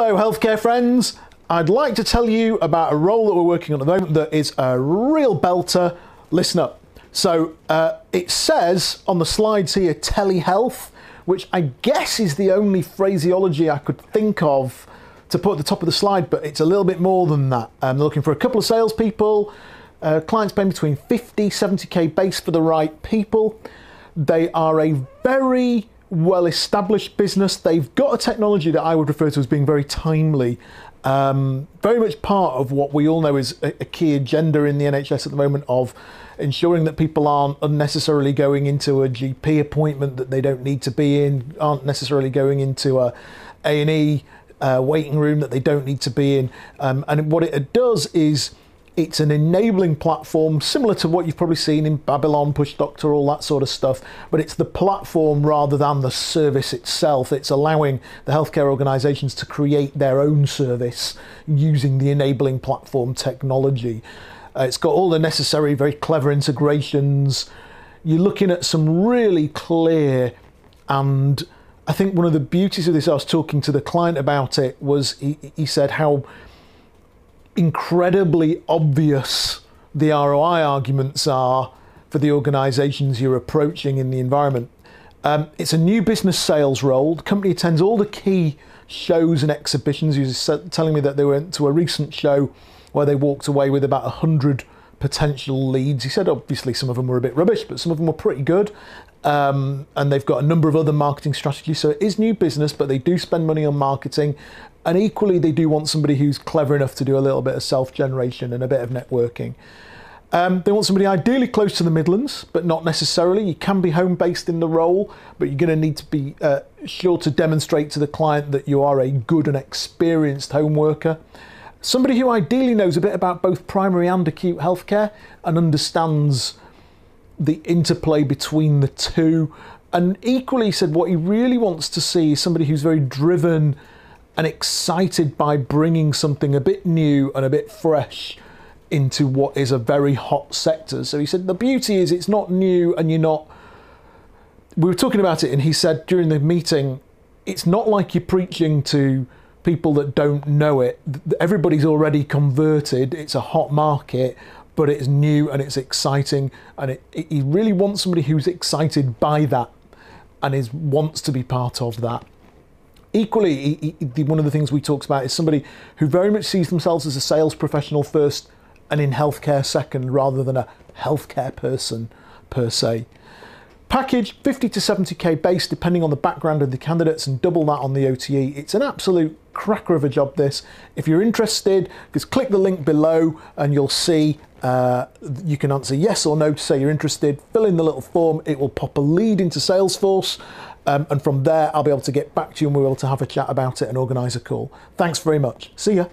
Hello, healthcare friends. I'd like to tell you about a role that we're working on at the moment that is a real belter. Listen up. So uh, it says on the slides here telehealth, which I guess is the only phraseology I could think of to put at the top of the slide, but it's a little bit more than that. I'm um, looking for a couple of salespeople. Uh, clients paying between 50, 70k base for the right people. They are a very well established business. They've got a technology that I would refer to as being very timely, um, very much part of what we all know is a, a, key agenda in the NHS at the moment of ensuring that people aren't unnecessarily going into a GP appointment that they don't need to be in, aren't necessarily going into a A&E uh, waiting room that they don't need to be in. Um, and what it does is it's an enabling platform similar to what you've probably seen in Babylon, Push Doctor, all that sort of stuff, but it's the platform rather than the service itself. It's allowing the healthcare organisations to create their own service using the enabling platform technology. Uh, it's got all the necessary, very clever integrations. You're looking at some really clear and I think one of the beauties of this, I was talking to the client about it, was he, he said how incredibly obvious the ROI arguments are for the organizations you're approaching in the environment. Um, it's a new business sales role. The company attends all the key shows and exhibitions. He was telling me that they went to a recent show where they walked away with about 100 potential leads. He said obviously some of them were a bit rubbish, but some of them were pretty good. Um, and they've got a number of other marketing strategies. So it is new business, but they do spend money on marketing. And equally, they do want somebody who's clever enough to do a little bit of self generation and a bit of networking. Um, they want somebody ideally close to the Midlands, but not necessarily. You can be home based in the role, but you're going to need to be uh, sure to demonstrate to the client that you are a good and experienced home worker. Somebody who ideally knows a bit about both primary and acute healthcare and understands the interplay between the two. And equally said what he really wants to see is somebody who's very driven and excited by bringing something a bit new and a bit fresh into what is a very hot sector. So he said the beauty is it's not new and you're not. We were talking about it, and he said during the meeting, it's not like you're preaching to people that don't know it. Everybody's already converted. It's a hot market, but it's new and it's exciting. And it, it, really wants somebody who's excited by that and is wants to be part of that. Equally, one of the things we talked about is somebody who very much sees themselves as a sales professional first and in healthcare second rather than a healthcare person per se. Package 50 to 70k base depending on the background of the candidates and double that on the OTE. It's an absolute cracker of a job this. If you're interested, just click the link below and you'll see uh, you can answer yes or no to say you're interested, fill in the little form, it will pop a lead into Salesforce. Um, and from there, I'll be able to get back to you and we'll be able to have a chat about it and organise a call. Thanks very much. See ya.